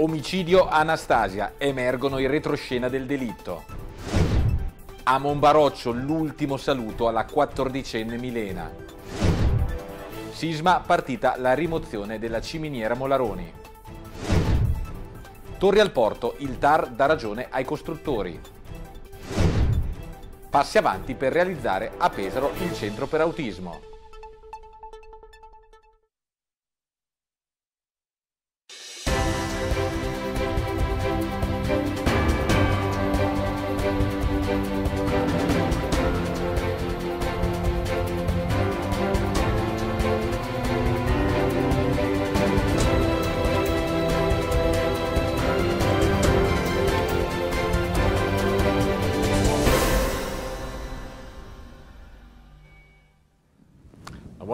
Omicidio Anastasia, emergono in retroscena del delitto. A Monbaroccio l'ultimo saluto alla quattordicenne Milena. Sisma partita la rimozione della ciminiera Molaroni. Torri al porto, il TAR dà ragione ai costruttori. Passi avanti per realizzare a Pesaro il centro per autismo.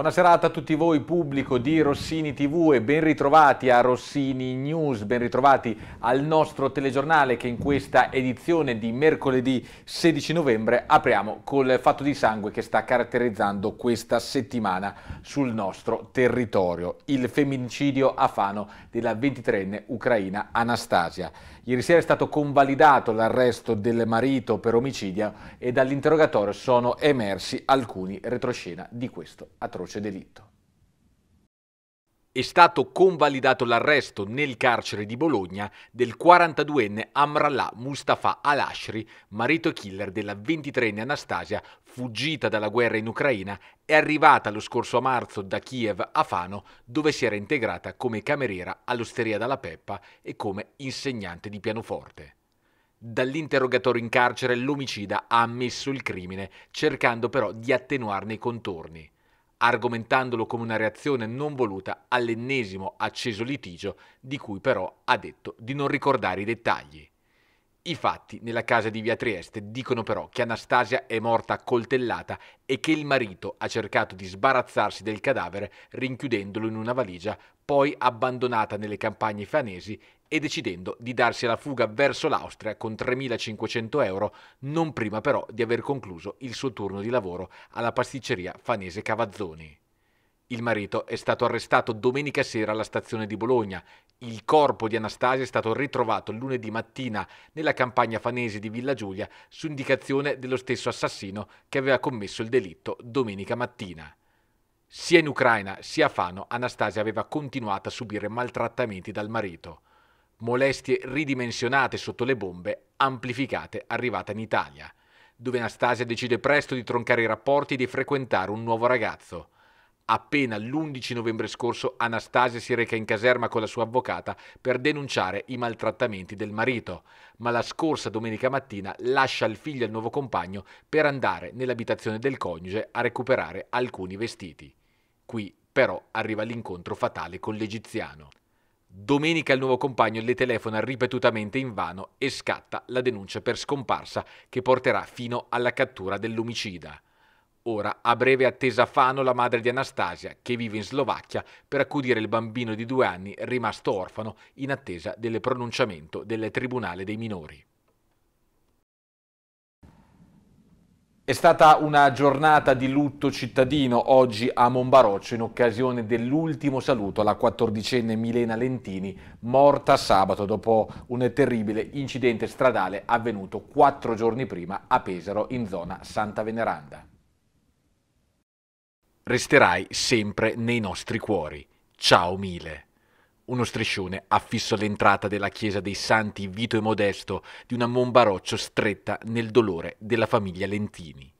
Buona serata a tutti voi pubblico di Rossini TV e ben ritrovati a Rossini News, ben ritrovati al nostro telegiornale che in questa edizione di mercoledì 16 novembre apriamo col fatto di sangue che sta caratterizzando questa settimana sul nostro territorio, il femminicidio a Fano della 23enne ucraina Anastasia. Ieri sera è stato convalidato l'arresto del marito per omicidio e dall'interrogatorio sono emersi alcuni retroscena di questo atroce delitto. È stato convalidato l'arresto nel carcere di Bologna del 42enne Amrallah Mustafa Al-Ashri, marito killer della 23enne Anastasia, fuggita dalla guerra in Ucraina e arrivata lo scorso marzo da Kiev a Fano, dove si era integrata come cameriera all'Osteria della Peppa e come insegnante di pianoforte. Dall'interrogatorio in carcere l'omicida ha ammesso il crimine, cercando però di attenuarne i contorni argomentandolo come una reazione non voluta all'ennesimo acceso litigio di cui però ha detto di non ricordare i dettagli. I fatti nella casa di Via Trieste dicono però che Anastasia è morta coltellata e che il marito ha cercato di sbarazzarsi del cadavere rinchiudendolo in una valigia, poi abbandonata nelle campagne fanesi e decidendo di darsi alla fuga verso l'Austria con 3.500 euro, non prima però di aver concluso il suo turno di lavoro alla pasticceria fanese Cavazzoni. Il marito è stato arrestato domenica sera alla stazione di Bologna il corpo di Anastasia è stato ritrovato lunedì mattina nella campagna fanese di Villa Giulia su indicazione dello stesso assassino che aveva commesso il delitto domenica mattina. Sia in Ucraina sia a Fano Anastasia aveva continuato a subire maltrattamenti dal marito. Molestie ridimensionate sotto le bombe, amplificate arrivata in Italia, dove Anastasia decide presto di troncare i rapporti e di frequentare un nuovo ragazzo. Appena l'11 novembre scorso Anastasia si reca in caserma con la sua avvocata per denunciare i maltrattamenti del marito, ma la scorsa domenica mattina lascia il figlio e il nuovo compagno per andare nell'abitazione del coniuge a recuperare alcuni vestiti. Qui però arriva l'incontro fatale con l'egiziano. Domenica il nuovo compagno le telefona ripetutamente in vano e scatta la denuncia per scomparsa che porterà fino alla cattura dell'omicida. Ora, a breve attesa Fano la madre di Anastasia, che vive in Slovacchia per accudire il bambino di due anni rimasto orfano in attesa del pronunciamento del Tribunale dei minori. È stata una giornata di lutto cittadino oggi a Monbaroccio in occasione dell'ultimo saluto alla quattordicenne Milena Lentini, morta sabato dopo un terribile incidente stradale avvenuto quattro giorni prima a Pesaro in zona Santa Veneranda resterai sempre nei nostri cuori. Ciao mille. Uno striscione affisso all'entrata della chiesa dei Santi Vito e Modesto di una Monbaroccio stretta nel dolore della famiglia Lentini.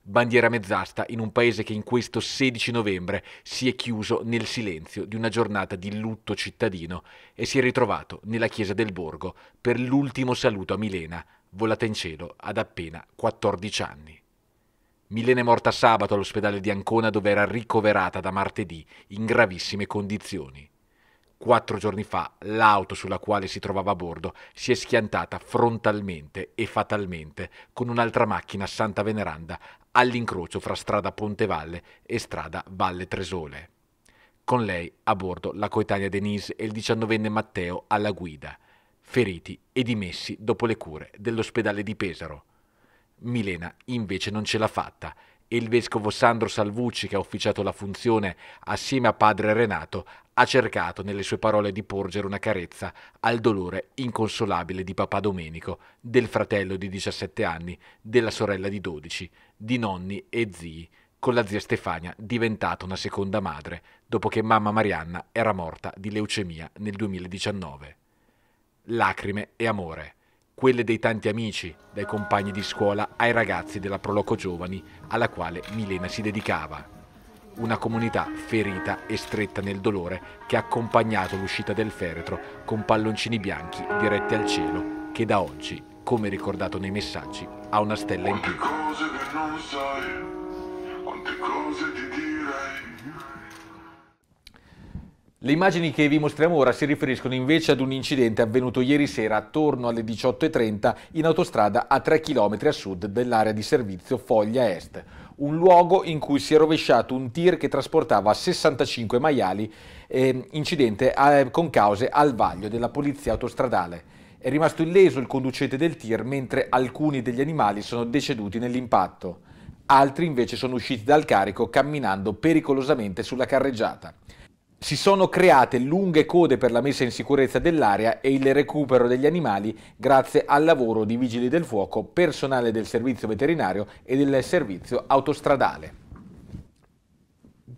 Bandiera mezzasta in un paese che in questo 16 novembre si è chiuso nel silenzio di una giornata di lutto cittadino e si è ritrovato nella chiesa del borgo per l'ultimo saluto a Milena, volata in cielo ad appena 14 anni. Milena è morta sabato all'ospedale di Ancona dove era ricoverata da martedì in gravissime condizioni. Quattro giorni fa l'auto sulla quale si trovava a bordo si è schiantata frontalmente e fatalmente con un'altra macchina Santa Veneranda all'incrocio fra strada Pontevalle e strada Valle Tresole. Con lei a bordo la coetanea Denise e il diciannovenne Matteo alla guida, feriti e dimessi dopo le cure dell'ospedale di Pesaro. Milena invece non ce l'ha fatta e il vescovo Sandro Salvucci, che ha officiato la funzione assieme a padre Renato, ha cercato nelle sue parole di porgere una carezza al dolore inconsolabile di papà Domenico, del fratello di 17 anni, della sorella di 12, di nonni e zii, con la zia Stefania diventata una seconda madre dopo che mamma Marianna era morta di leucemia nel 2019. Lacrime e amore quelle dei tanti amici, dai compagni di scuola ai ragazzi della Proloco Giovani alla quale Milena si dedicava. Una comunità ferita e stretta nel dolore che ha accompagnato l'uscita del feretro con palloncini bianchi diretti al cielo che da oggi, come ricordato nei messaggi, ha una stella in più. Quante cose che non sai, quante cose di Le immagini che vi mostriamo ora si riferiscono invece ad un incidente avvenuto ieri sera attorno alle 18.30 in autostrada a 3 km a sud dell'area di servizio Foglia Est, un luogo in cui si è rovesciato un tir che trasportava 65 maiali, ehm, eh, incidente a, con cause al vaglio della polizia autostradale. È rimasto illeso il conducente del tir mentre alcuni degli animali sono deceduti nell'impatto. Altri invece sono usciti dal carico camminando pericolosamente sulla carreggiata si sono create lunghe code per la messa in sicurezza dell'area e il recupero degli animali grazie al lavoro di vigili del fuoco, personale del servizio veterinario e del servizio autostradale.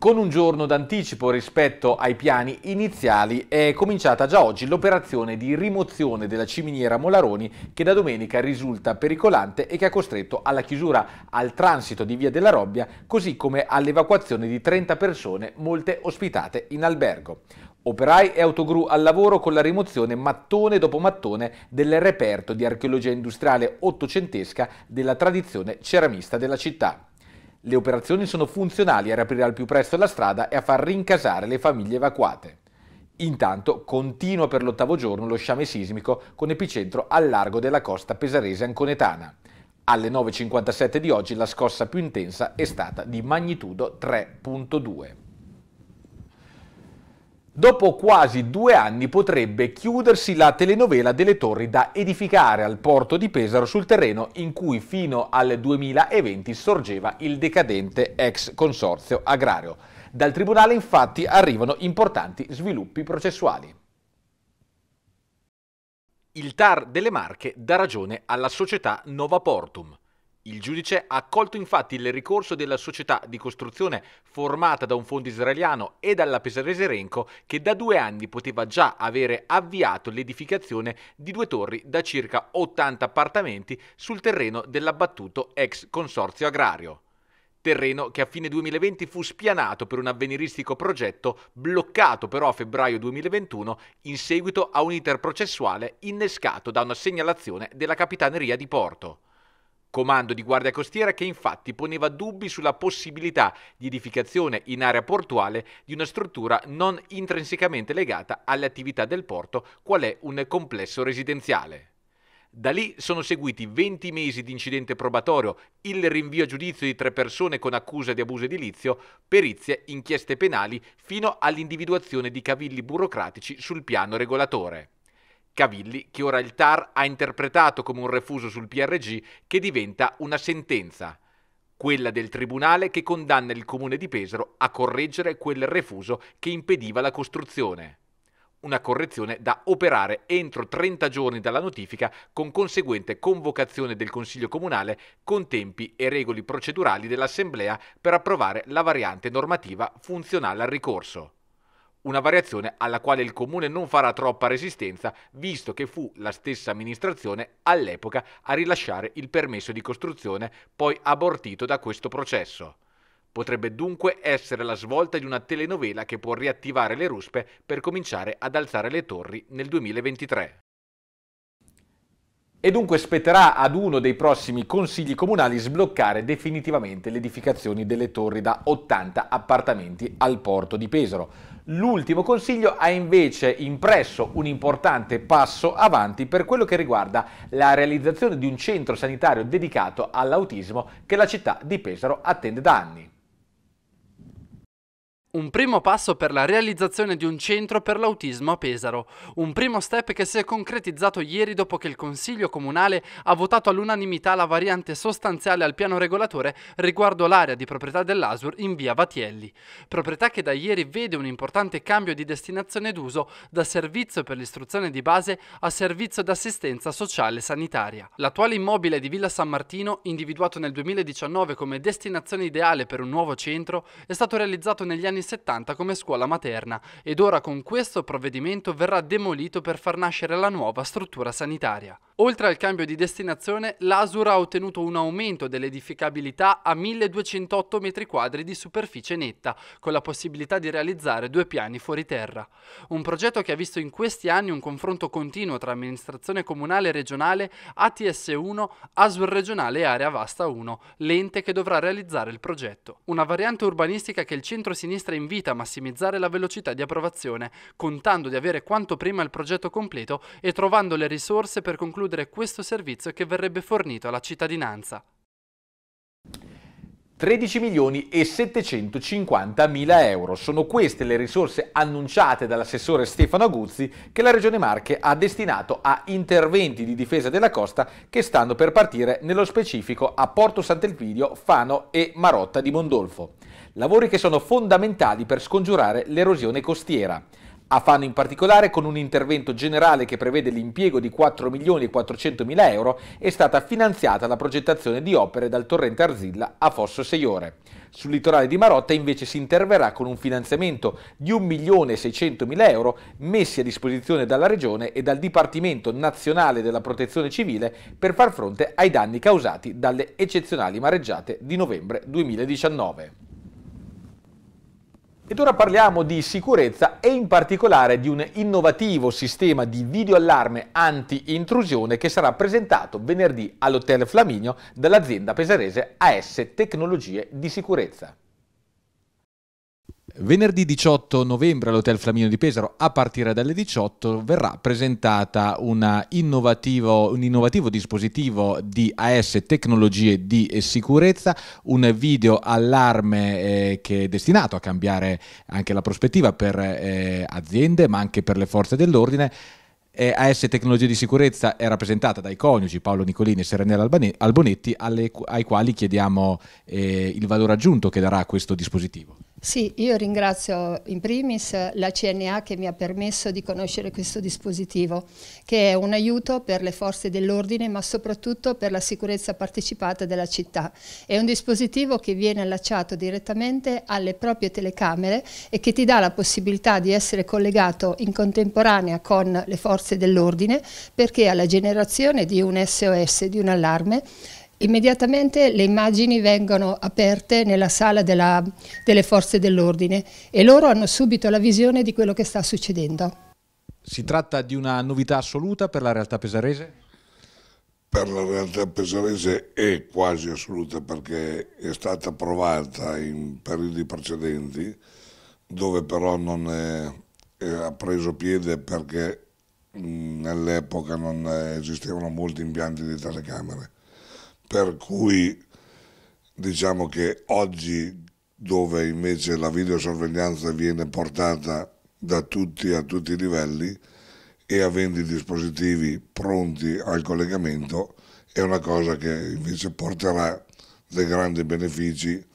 Con un giorno d'anticipo rispetto ai piani iniziali è cominciata già oggi l'operazione di rimozione della ciminiera Molaroni che da domenica risulta pericolante e che ha costretto alla chiusura al transito di Via della Robbia così come all'evacuazione di 30 persone, molte ospitate in albergo. Operai e autogru al lavoro con la rimozione mattone dopo mattone del reperto di archeologia industriale ottocentesca della tradizione ceramista della città. Le operazioni sono funzionali a riaprire al più presto la strada e a far rincasare le famiglie evacuate. Intanto continua per l'ottavo giorno lo sciame sismico con epicentro al largo della costa pesarese anconetana. Alle 9.57 di oggi la scossa più intensa è stata di magnitudo 3.2. Dopo quasi due anni potrebbe chiudersi la telenovela delle torri da edificare al porto di Pesaro sul terreno in cui fino al 2020 sorgeva il decadente ex consorzio agrario. Dal Tribunale infatti arrivano importanti sviluppi processuali. Il TAR delle Marche dà ragione alla società Nova Portum. Il giudice ha accolto infatti il ricorso della società di costruzione formata da un fondo israeliano e dalla pesarese Renko che da due anni poteva già avere avviato l'edificazione di due torri da circa 80 appartamenti sul terreno dell'abbattuto ex consorzio agrario. Terreno che a fine 2020 fu spianato per un avveniristico progetto bloccato però a febbraio 2021 in seguito a un iter processuale innescato da una segnalazione della Capitaneria di Porto. Comando di Guardia Costiera che infatti poneva dubbi sulla possibilità di edificazione in area portuale di una struttura non intrinsecamente legata alle attività del porto, qual è un complesso residenziale. Da lì sono seguiti 20 mesi di incidente probatorio, il rinvio a giudizio di tre persone con accusa di abuso edilizio, perizie, inchieste penali, fino all'individuazione di cavilli burocratici sul piano regolatore. Cavilli, che ora il TAR ha interpretato come un refuso sul PRG che diventa una sentenza, quella del Tribunale che condanna il Comune di Pesaro a correggere quel refuso che impediva la costruzione. Una correzione da operare entro 30 giorni dalla notifica con conseguente convocazione del Consiglio Comunale con tempi e regoli procedurali dell'Assemblea per approvare la variante normativa funzionale al ricorso una variazione alla quale il comune non farà troppa resistenza, visto che fu la stessa amministrazione all'epoca a rilasciare il permesso di costruzione, poi abortito da questo processo. Potrebbe dunque essere la svolta di una telenovela che può riattivare le ruspe per cominciare ad alzare le torri nel 2023 e dunque spetterà ad uno dei prossimi consigli comunali sbloccare definitivamente l'edificazione delle torri da 80 appartamenti al porto di Pesaro. L'ultimo consiglio ha invece impresso un importante passo avanti per quello che riguarda la realizzazione di un centro sanitario dedicato all'autismo che la città di Pesaro attende da anni. Un primo passo per la realizzazione di un centro per l'autismo a Pesaro, un primo step che si è concretizzato ieri dopo che il Consiglio Comunale ha votato all'unanimità la variante sostanziale al piano regolatore riguardo l'area di proprietà dell'Asur in via Vatielli, proprietà che da ieri vede un importante cambio di destinazione d'uso da servizio per l'istruzione di base a servizio d'assistenza sociale sanitaria. L'attuale immobile di Villa San Martino, individuato nel 2019 come destinazione ideale per un nuovo centro, è stato realizzato negli anni anni 70 come scuola materna ed ora con questo provvedimento verrà demolito per far nascere la nuova struttura sanitaria. Oltre al cambio di destinazione, l'Asur ha ottenuto un aumento dell'edificabilità a 1208 m2 di superficie netta, con la possibilità di realizzare due piani fuori terra. Un progetto che ha visto in questi anni un confronto continuo tra amministrazione comunale e regionale, ATS1, Asur regionale e Area Vasta 1, l'ente che dovrà realizzare il progetto. Una variante urbanistica che il centro-sinistra Ministra invita a massimizzare la velocità di approvazione, contando di avere quanto prima il progetto completo e trovando le risorse per concludere questo servizio che verrebbe fornito alla cittadinanza. 13 milioni e 750 mila euro. Sono queste le risorse annunciate dall'assessore Stefano Aguzzi che la Regione Marche ha destinato a interventi di difesa della costa che stanno per partire nello specifico a Porto Sant'Elpidio, Fano e Marotta di Mondolfo lavori che sono fondamentali per scongiurare l'erosione costiera. A Fano in particolare, con un intervento generale che prevede l'impiego di 4 milioni e 400 mila euro, è stata finanziata la progettazione di opere dal torrente Arzilla a Fosso Seiore. Sul litorale di Marotta invece si interverrà con un finanziamento di 1 milione e 600 mila euro messi a disposizione dalla Regione e dal Dipartimento Nazionale della Protezione Civile per far fronte ai danni causati dalle eccezionali mareggiate di novembre 2019. Ed ora parliamo di sicurezza e in particolare di un innovativo sistema di videoallarme anti-intrusione che sarà presentato venerdì all'Hotel Flaminio dall'azienda pesarese AS Tecnologie di Sicurezza. Venerdì 18 novembre all'Hotel Flamino di Pesaro, a partire dalle 18, verrà presentata un innovativo dispositivo di AS Tecnologie di Sicurezza, un video allarme eh, che è destinato a cambiare anche la prospettiva per eh, aziende, ma anche per le forze dell'ordine. Eh, AS Tecnologie di Sicurezza è rappresentata dai coniugi Paolo Nicolini e Serenella Albonetti, alle, ai quali chiediamo eh, il valore aggiunto che darà questo dispositivo. Sì, io ringrazio in primis la CNA che mi ha permesso di conoscere questo dispositivo, che è un aiuto per le forze dell'ordine ma soprattutto per la sicurezza partecipata della città. È un dispositivo che viene allacciato direttamente alle proprie telecamere e che ti dà la possibilità di essere collegato in contemporanea con le forze dell'ordine perché alla generazione di un SOS, di un allarme, Immediatamente le immagini vengono aperte nella sala della, delle forze dell'ordine e loro hanno subito la visione di quello che sta succedendo. Si tratta di una novità assoluta per la realtà pesarese? Per la realtà pesarese è quasi assoluta perché è stata provata in periodi precedenti dove però non ha preso piede perché nell'epoca non esistevano molti impianti di telecamere per cui diciamo che oggi dove invece la videosorveglianza viene portata da tutti a tutti i livelli e avendo i dispositivi pronti al collegamento è una cosa che invece porterà dei grandi benefici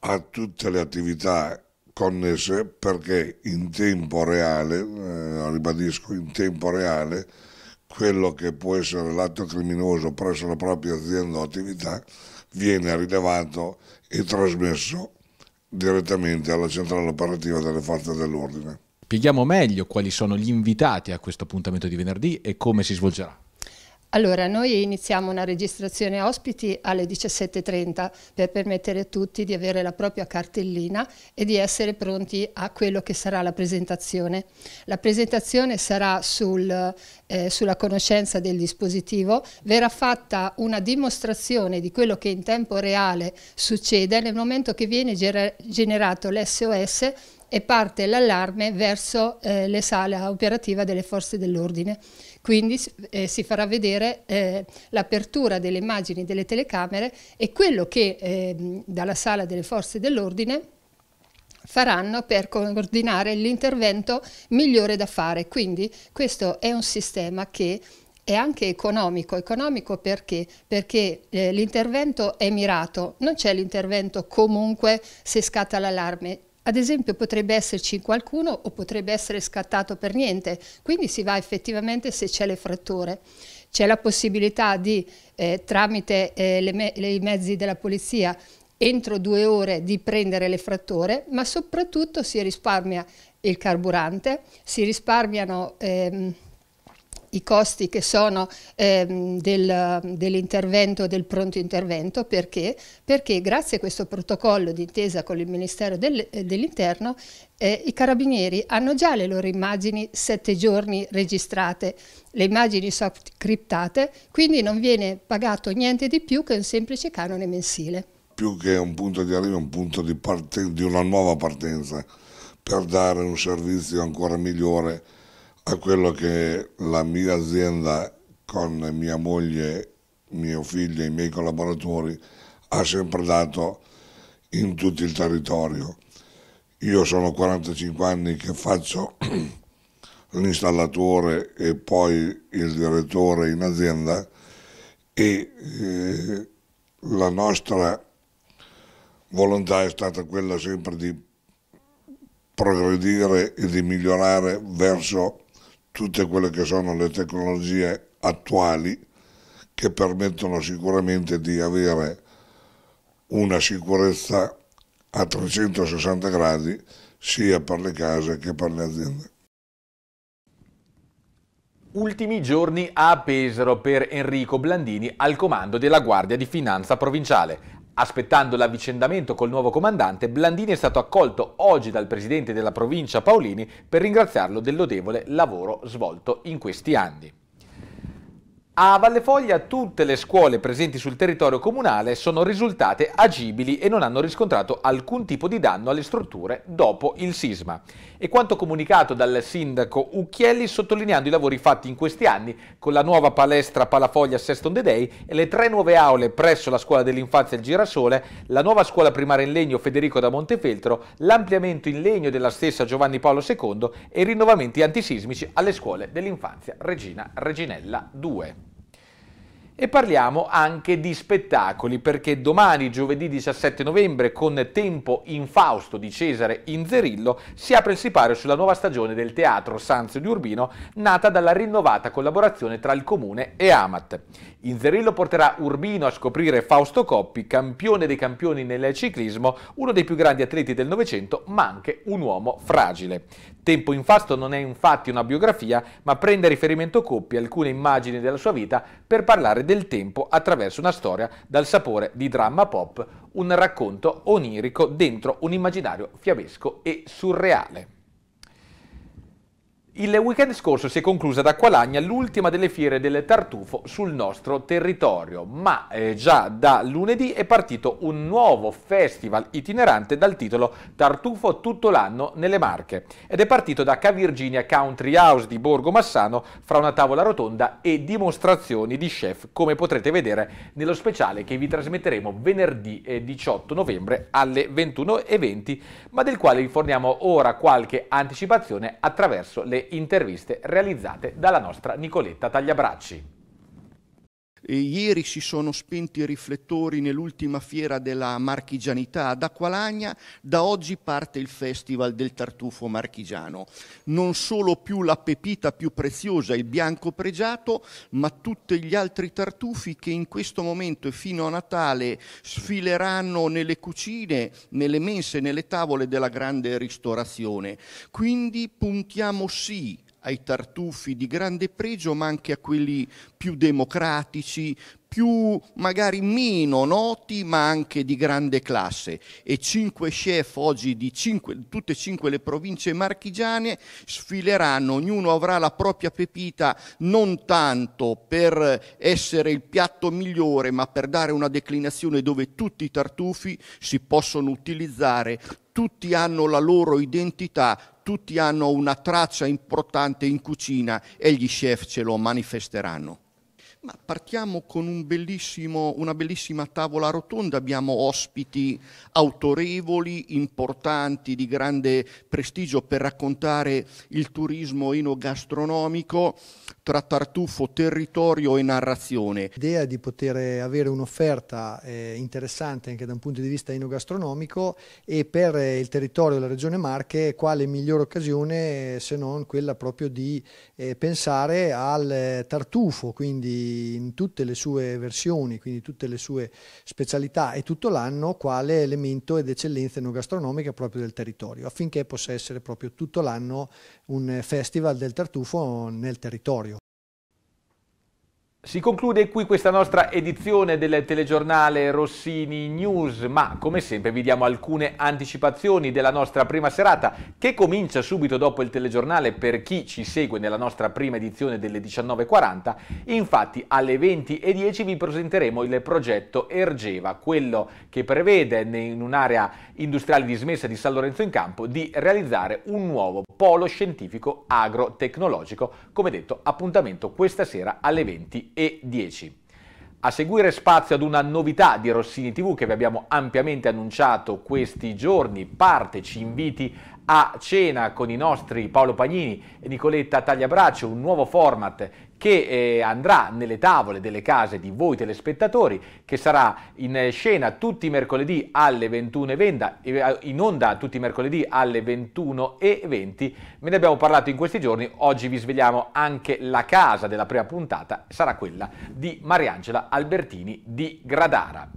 a tutte le attività connesse perché in tempo reale, eh, ribadisco in tempo reale, quello che può essere l'atto criminoso presso la propria azienda o attività viene rilevato e trasmesso direttamente alla centrale operativa delle forze dell'ordine. Spieghiamo meglio quali sono gli invitati a questo appuntamento di venerdì e come si svolgerà. Allora, noi iniziamo una registrazione ospiti alle 17.30 per permettere a tutti di avere la propria cartellina e di essere pronti a quello che sarà la presentazione. La presentazione sarà sul, eh, sulla conoscenza del dispositivo, verrà fatta una dimostrazione di quello che in tempo reale succede nel momento che viene generato l'SOS e parte l'allarme verso eh, le sale operative delle forze dell'ordine. Quindi eh, si farà vedere eh, l'apertura delle immagini delle telecamere e quello che ehm, dalla sala delle forze dell'ordine faranno per coordinare l'intervento migliore da fare. Quindi questo è un sistema che è anche economico. Economico perché? Perché eh, l'intervento è mirato, non c'è l'intervento comunque se scatta l'allarme, ad esempio potrebbe esserci qualcuno o potrebbe essere scattato per niente, quindi si va effettivamente se c'è le fratture. C'è la possibilità di, eh, tramite eh, me i mezzi della polizia, entro due ore di prendere le fratture, ma soprattutto si risparmia il carburante, si risparmiano... Ehm, i costi che sono ehm, del, dell'intervento, del pronto intervento, perché? perché? grazie a questo protocollo d'intesa con il Ministero del, eh, dell'Interno eh, i carabinieri hanno già le loro immagini sette giorni registrate, le immagini soft criptate, quindi non viene pagato niente di più che un semplice canone mensile. Più che un punto di arrivo, è un punto di, di una nuova partenza per dare un servizio ancora migliore a quello che la mia azienda con mia moglie, mio figlio e i miei collaboratori ha sempre dato in tutto il territorio. Io sono 45 anni che faccio l'installatore e poi il direttore in azienda e eh, la nostra volontà è stata quella sempre di progredire e di migliorare verso tutte quelle che sono le tecnologie attuali che permettono sicuramente di avere una sicurezza a 360 gradi sia per le case che per le aziende. Ultimi giorni a Pesaro per Enrico Blandini al comando della Guardia di Finanza Provinciale. Aspettando l'avvicendamento col nuovo comandante, Blandini è stato accolto oggi dal presidente della provincia Paolini per ringraziarlo del lodevole lavoro svolto in questi anni. A Valle Foglia tutte le scuole presenti sul territorio comunale sono risultate agibili e non hanno riscontrato alcun tipo di danno alle strutture dopo il sisma e quanto comunicato dal sindaco Ucchielli sottolineando i lavori fatti in questi anni con la nuova palestra Palafoglia Seston The Day e le tre nuove aule presso la scuola dell'infanzia Il Girasole, la nuova scuola primaria in legno Federico da Montefeltro, l'ampliamento in legno della stessa Giovanni Paolo II e i rinnovamenti antisismici alle scuole dell'infanzia Regina Reginella II. E parliamo anche di spettacoli, perché domani, giovedì 17 novembre, con Tempo in Fausto di Cesare Inzerillo, si apre il sipario sulla nuova stagione del Teatro Sanzio di Urbino, nata dalla rinnovata collaborazione tra il Comune e Amat. Inzerillo porterà Urbino a scoprire Fausto Coppi, campione dei campioni nel ciclismo, uno dei più grandi atleti del Novecento, ma anche un uomo fragile. Tempo in Fasto non è infatti una biografia, ma prende a riferimento Coppi alcune immagini della sua vita per parlare del tempo attraverso una storia dal sapore di dramma pop, un racconto onirico dentro un immaginario fiabesco e surreale. Il weekend scorso si è conclusa da Qualagna l'ultima delle fiere del tartufo sul nostro territorio, ma eh, già da lunedì è partito un nuovo festival itinerante dal titolo Tartufo tutto l'anno nelle Marche ed è partito da K Virginia Country House di Borgo Massano fra una tavola rotonda e dimostrazioni di chef, come potrete vedere nello speciale che vi trasmetteremo venerdì 18 eh, novembre alle 21.20, ma del quale vi forniamo ora qualche anticipazione attraverso le interviste realizzate dalla nostra Nicoletta Tagliabracci ieri si sono spenti i riflettori nell'ultima fiera della marchigianità ad Acqualagna, da oggi parte il Festival del Tartufo Marchigiano. Non solo più la pepita più preziosa, il bianco pregiato, ma tutti gli altri tartufi che in questo momento e fino a Natale sfileranno nelle cucine, nelle mense, nelle tavole della grande ristorazione. Quindi puntiamo sì ai tartufi di grande pregio, ma anche a quelli più democratici, più magari meno noti, ma anche di grande classe. E cinque chef oggi di cinque, tutte e cinque le province marchigiane sfileranno, ognuno avrà la propria pepita non tanto per essere il piatto migliore, ma per dare una declinazione dove tutti i tartufi si possono utilizzare tutti hanno la loro identità, tutti hanno una traccia importante in cucina e gli chef ce lo manifesteranno. Ma partiamo con un una bellissima tavola rotonda, abbiamo ospiti autorevoli, importanti, di grande prestigio per raccontare il turismo enogastronomico tra tartufo, territorio e narrazione. L'idea di poter avere un'offerta eh, interessante anche da un punto di vista enogastronomico e per eh, il territorio della regione Marche quale migliore occasione eh, se non quella proprio di eh, pensare al eh, tartufo, quindi in tutte le sue versioni, quindi tutte le sue specialità e tutto l'anno quale elemento ed eccellenza enogastronomica proprio del territorio, affinché possa essere proprio tutto l'anno un festival del tartufo nel territorio. Si conclude qui questa nostra edizione del telegiornale Rossini News, ma come sempre vi diamo alcune anticipazioni della nostra prima serata che comincia subito dopo il telegiornale per chi ci segue nella nostra prima edizione delle 19.40. Infatti alle 20.10 vi presenteremo il progetto Ergeva, quello che prevede in un'area industriale dismessa di San Lorenzo in Campo di realizzare un nuovo polo scientifico agrotecnologico, Come detto, appuntamento questa sera alle 20.10 e 10. A seguire spazio ad una novità di Rossini TV che vi abbiamo ampiamente annunciato questi giorni, parteci inviti a cena con i nostri Paolo Pagnini e Nicoletta Tagliabraccio, un nuovo format che eh, andrà nelle tavole delle case di voi telespettatori, che sarà in scena tutti i mercoledì alle 21.20, eh, eh, in onda tutti i mercoledì alle 21.20. Me ne abbiamo parlato in questi giorni, oggi vi svegliamo anche la casa della prima puntata, sarà quella di Mariangela Albertini di Gradara.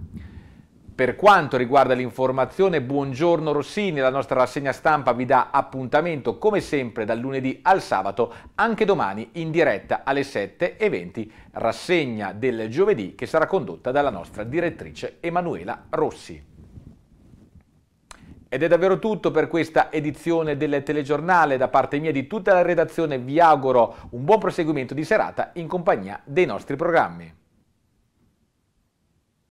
Per quanto riguarda l'informazione, buongiorno Rossini, la nostra rassegna stampa vi dà appuntamento come sempre dal lunedì al sabato, anche domani in diretta alle 7.20, rassegna del giovedì che sarà condotta dalla nostra direttrice Emanuela Rossi. Ed è davvero tutto per questa edizione del telegiornale. Da parte mia e di tutta la redazione vi auguro un buon proseguimento di serata in compagnia dei nostri programmi.